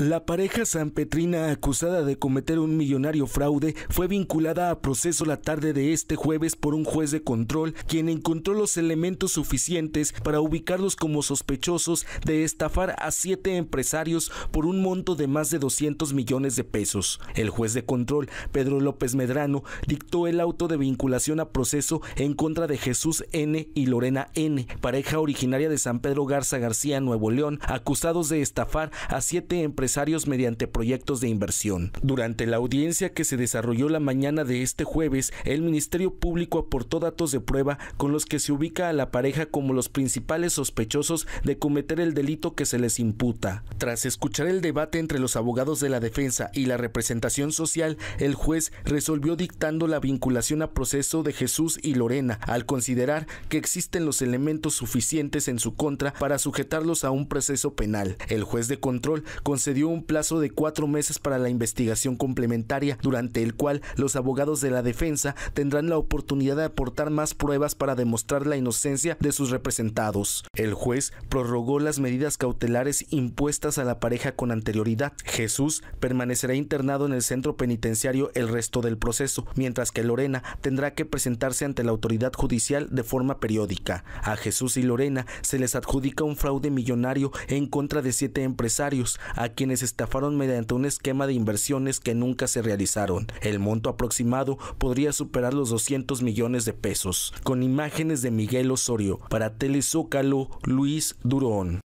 La pareja San Petrina, acusada de cometer un millonario fraude fue vinculada a proceso la tarde de este jueves por un juez de control quien encontró los elementos suficientes para ubicarlos como sospechosos de estafar a siete empresarios por un monto de más de 200 millones de pesos. El juez de control, Pedro López Medrano, dictó el auto de vinculación a proceso en contra de Jesús N. y Lorena N., pareja originaria de San Pedro Garza García, Nuevo León, acusados de estafar a siete empresarios mediante proyectos de inversión. Durante la audiencia que se desarrolló la mañana de este jueves, el Ministerio Público aportó datos de prueba con los que se ubica a la pareja como los principales sospechosos de cometer el delito que se les imputa. Tras escuchar el debate entre los abogados de la defensa y la representación social, el juez resolvió dictando la vinculación a proceso de Jesús y Lorena al considerar que existen los elementos suficientes en su contra para sujetarlos a un proceso penal. El juez de control concedió un plazo de cuatro meses para la investigación complementaria, durante el cual los abogados de la defensa tendrán la oportunidad de aportar más pruebas para demostrar la inocencia de sus representados. El juez prorrogó las medidas cautelares impuestas a la pareja con anterioridad. Jesús permanecerá internado en el centro penitenciario el resto del proceso, mientras que Lorena tendrá que presentarse ante la autoridad judicial de forma periódica. A Jesús y Lorena se les adjudica un fraude millonario en contra de siete empresarios, a quienes estafaron mediante un esquema de inversiones que nunca se realizaron. El monto aproximado podría superar los 200 millones de pesos. Con imágenes de Miguel Osorio, para Telezócalo, Luis Durón.